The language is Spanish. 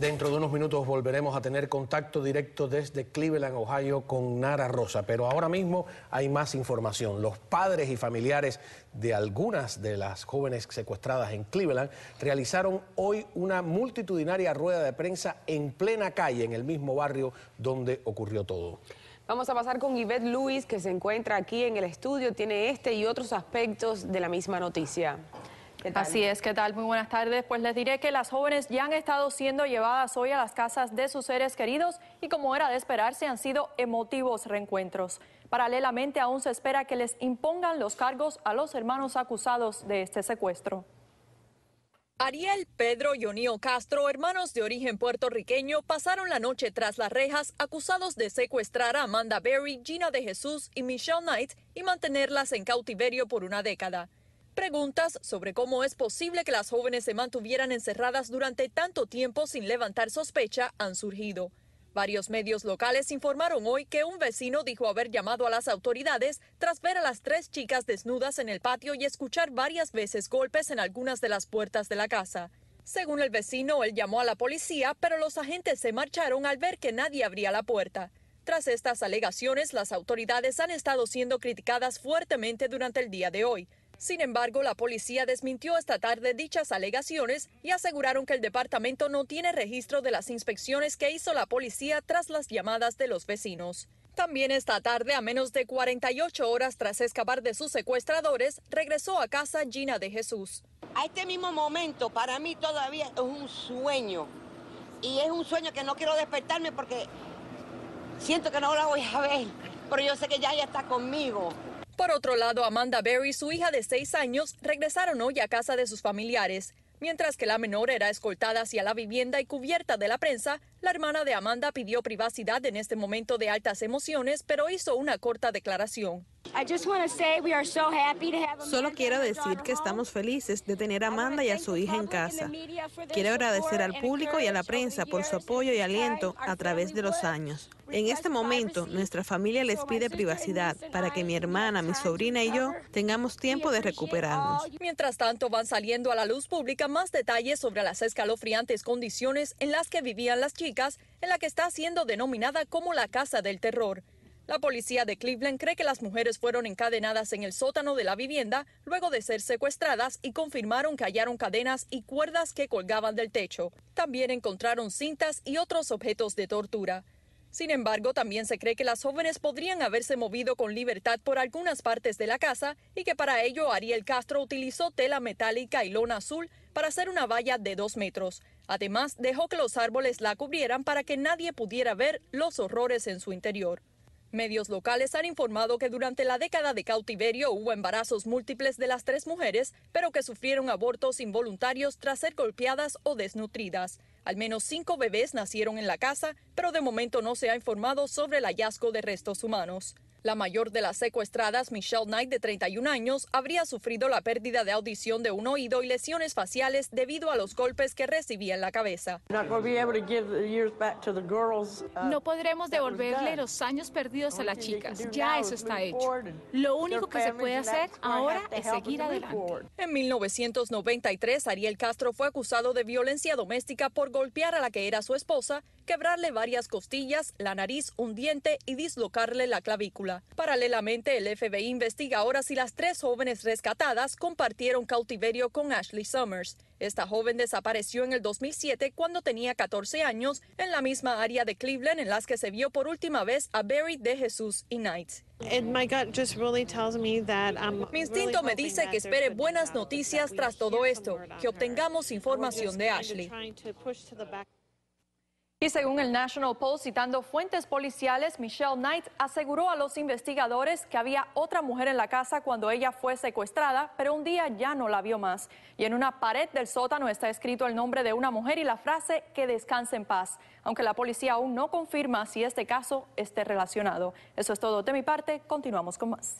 Dentro de unos minutos volveremos a tener contacto directo desde Cleveland, Ohio, con Nara Rosa, pero ahora mismo hay más información. Los padres y familiares de algunas de las jóvenes secuestradas en Cleveland realizaron hoy una multitudinaria rueda de prensa en plena calle, en el mismo barrio donde ocurrió todo. Vamos a pasar con Yvette Luis, que se encuentra aquí en el estudio, tiene este y otros aspectos de la misma noticia. Así es, ¿qué tal? Muy buenas tardes. Pues les diré que las jóvenes ya han estado siendo llevadas hoy a las casas de sus seres queridos y como era de esperarse han sido emotivos reencuentros. Paralelamente aún se espera que les impongan los cargos a los hermanos acusados de este secuestro. Ariel, Pedro y Onío Castro, hermanos de origen puertorriqueño, pasaron la noche tras las rejas acusados de secuestrar a Amanda Berry, Gina de Jesús y Michelle Knight y mantenerlas en cautiverio por una década preguntas sobre cómo es posible que las jóvenes se mantuvieran encerradas durante tanto tiempo sin levantar sospecha han surgido. Varios medios locales informaron hoy que un vecino dijo haber llamado a las autoridades tras ver a las tres chicas desnudas en el patio y escuchar varias veces golpes en algunas de las puertas de la casa. Según el vecino, él llamó a la policía, pero los agentes se marcharon al ver que nadie abría la puerta. Tras estas alegaciones, las autoridades han estado siendo criticadas fuertemente durante el día de hoy. Sin embargo, la policía desmintió esta tarde dichas alegaciones y aseguraron que el departamento no tiene registro de las inspecciones que hizo la policía tras las llamadas de los vecinos. También esta tarde, a menos de 48 horas tras escapar de sus secuestradores, regresó a casa Gina de Jesús. A este mismo momento, para mí todavía es un sueño. Y es un sueño que no quiero despertarme porque siento que no la voy a ver, pero yo sé que ya ella está conmigo. Por otro lado, Amanda Berry su hija de seis años regresaron hoy a casa de sus familiares. Mientras que la menor era escoltada hacia la vivienda y cubierta de la prensa, la hermana de Amanda pidió privacidad en este momento de altas emociones, pero hizo una corta declaración. Solo quiero decir que estamos felices de tener a Amanda y a su hija en casa. Quiero agradecer al público y a la prensa por su apoyo y aliento a través de los años. En este momento, nuestra familia les pide privacidad para que mi hermana, mi sobrina y yo tengamos tiempo de recuperarnos. Mientras tanto, van saliendo a la luz pública más detalles sobre las escalofriantes condiciones en las que vivían las chicas en la que está siendo denominada como la Casa del Terror. La policía de Cleveland cree que las mujeres fueron encadenadas en el sótano de la vivienda luego de ser secuestradas y confirmaron que hallaron cadenas y cuerdas que colgaban del techo. También encontraron cintas y otros objetos de tortura. Sin embargo, también se cree que las jóvenes podrían haberse movido con libertad por algunas partes de la casa y que para ello Ariel Castro utilizó tela metálica y lona azul para hacer una valla de dos metros. Además, dejó que los árboles la cubrieran para que nadie pudiera ver los horrores en su interior. Medios locales han informado que durante la década de cautiverio hubo embarazos múltiples de las tres mujeres, pero que sufrieron abortos involuntarios tras ser golpeadas o desnutridas. Al menos cinco bebés nacieron en la casa, pero de momento no se ha informado sobre el hallazgo de restos humanos. La mayor de las secuestradas, Michelle Knight, de 31 años, habría sufrido la pérdida de audición de un oído y lesiones faciales debido a los golpes que recibía en la cabeza. Uh, no podremos devolverle los años perdidos a las chicas. Ya eso está hecho. Lo único que se puede hacer ahora es seguir adelante. En 1993, Ariel Castro fue acusado de violencia doméstica por golpear a la que era su esposa, quebrarle varias costillas, la nariz, un diente y dislocarle la clavícula. Paralelamente, el FBI investiga ahora si las tres jóvenes rescatadas compartieron cautiverio con Ashley Summers. Esta joven desapareció en el 2007 cuando tenía 14 años en la misma área de Cleveland en las que se vio por última vez a Barry de Jesús y Knight. Um, Mi instinto me dice que espere buenas noticias tras todo esto, que obtengamos información de Ashley. Y según el National Post, citando fuentes policiales, Michelle Knight aseguró a los investigadores que había otra mujer en la casa cuando ella fue secuestrada, pero un día ya no la vio más. Y en una pared del sótano está escrito el nombre de una mujer y la frase que descanse en paz, aunque la policía aún no confirma si este caso esté relacionado. Eso es todo de mi parte, continuamos con más.